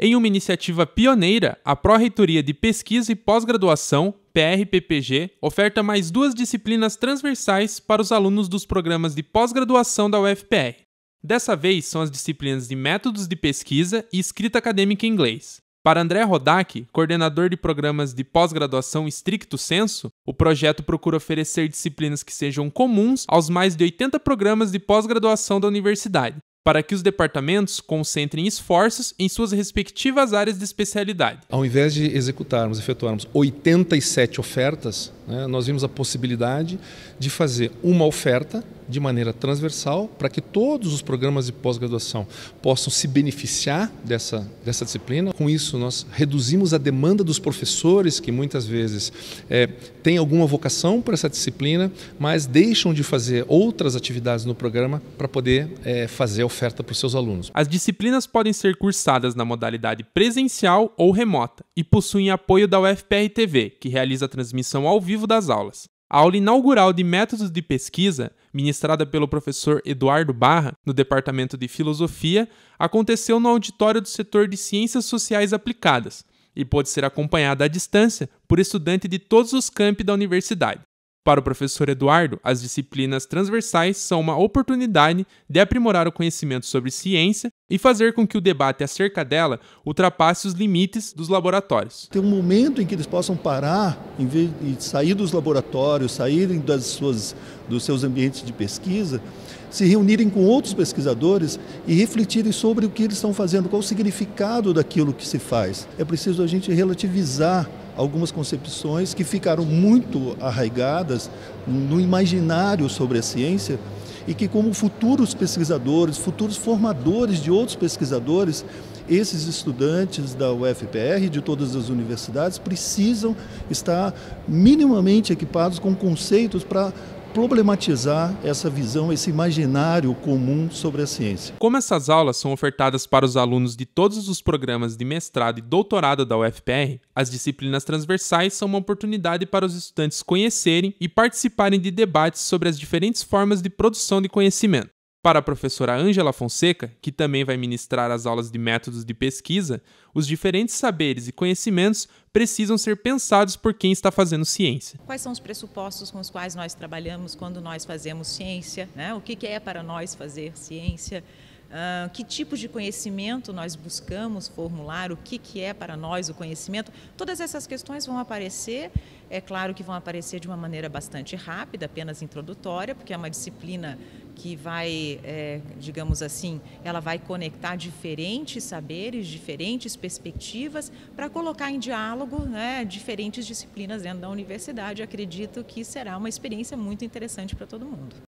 Em uma iniciativa pioneira, a Pró-Reitoria de Pesquisa e Pós-Graduação, PRPPG, oferta mais duas disciplinas transversais para os alunos dos programas de pós-graduação da UFPR. Dessa vez são as disciplinas de Métodos de Pesquisa e Escrita Acadêmica em Inglês. Para André Rodak, coordenador de programas de pós-graduação estricto senso, o projeto procura oferecer disciplinas que sejam comuns aos mais de 80 programas de pós-graduação da universidade, para que os departamentos concentrem esforços em suas respectivas áreas de especialidade. Ao invés de executarmos, efetuarmos 87 ofertas, né? Nós vimos a possibilidade de fazer uma oferta de maneira transversal para que todos os programas de pós-graduação possam se beneficiar dessa, dessa disciplina. Com isso, nós reduzimos a demanda dos professores que muitas vezes é, têm alguma vocação para essa disciplina, mas deixam de fazer outras atividades no programa para poder é, fazer oferta para os seus alunos. As disciplinas podem ser cursadas na modalidade presencial ou remota e possuem apoio da UFPR-TV, que realiza a transmissão ao vivo vivo das aulas. A aula inaugural de Métodos de Pesquisa, ministrada pelo professor Eduardo Barra, no Departamento de Filosofia, aconteceu no auditório do setor de Ciências Sociais Aplicadas e pode ser acompanhada à distância por estudante de todos os campi da universidade. Para o professor Eduardo, as disciplinas transversais são uma oportunidade de aprimorar o conhecimento sobre ciência e fazer com que o debate acerca dela ultrapasse os limites dos laboratórios. Tem um momento em que eles possam parar, em vez de sair dos laboratórios, saírem das suas, dos seus ambientes de pesquisa, se reunirem com outros pesquisadores e refletirem sobre o que eles estão fazendo, qual o significado daquilo que se faz. É preciso a gente relativizar algumas concepções que ficaram muito arraigadas no imaginário sobre a ciência e que, como futuros pesquisadores, futuros formadores de outros pesquisadores, esses estudantes da UFPR, de todas as universidades, precisam estar minimamente equipados com conceitos para problematizar essa visão, esse imaginário comum sobre a ciência. Como essas aulas são ofertadas para os alunos de todos os programas de mestrado e doutorado da UFPR, as disciplinas transversais são uma oportunidade para os estudantes conhecerem e participarem de debates sobre as diferentes formas de produção de conhecimento. Para a professora Ângela Fonseca, que também vai ministrar as aulas de métodos de pesquisa, os diferentes saberes e conhecimentos precisam ser pensados por quem está fazendo ciência. Quais são os pressupostos com os quais nós trabalhamos quando nós fazemos ciência? Né? O que é para nós fazer ciência? Uh, que tipos de conhecimento nós buscamos formular, o que, que é para nós o conhecimento. Todas essas questões vão aparecer, é claro que vão aparecer de uma maneira bastante rápida, apenas introdutória, porque é uma disciplina que vai, é, digamos assim, ela vai conectar diferentes saberes, diferentes perspectivas, para colocar em diálogo né, diferentes disciplinas dentro da universidade. Eu acredito que será uma experiência muito interessante para todo mundo.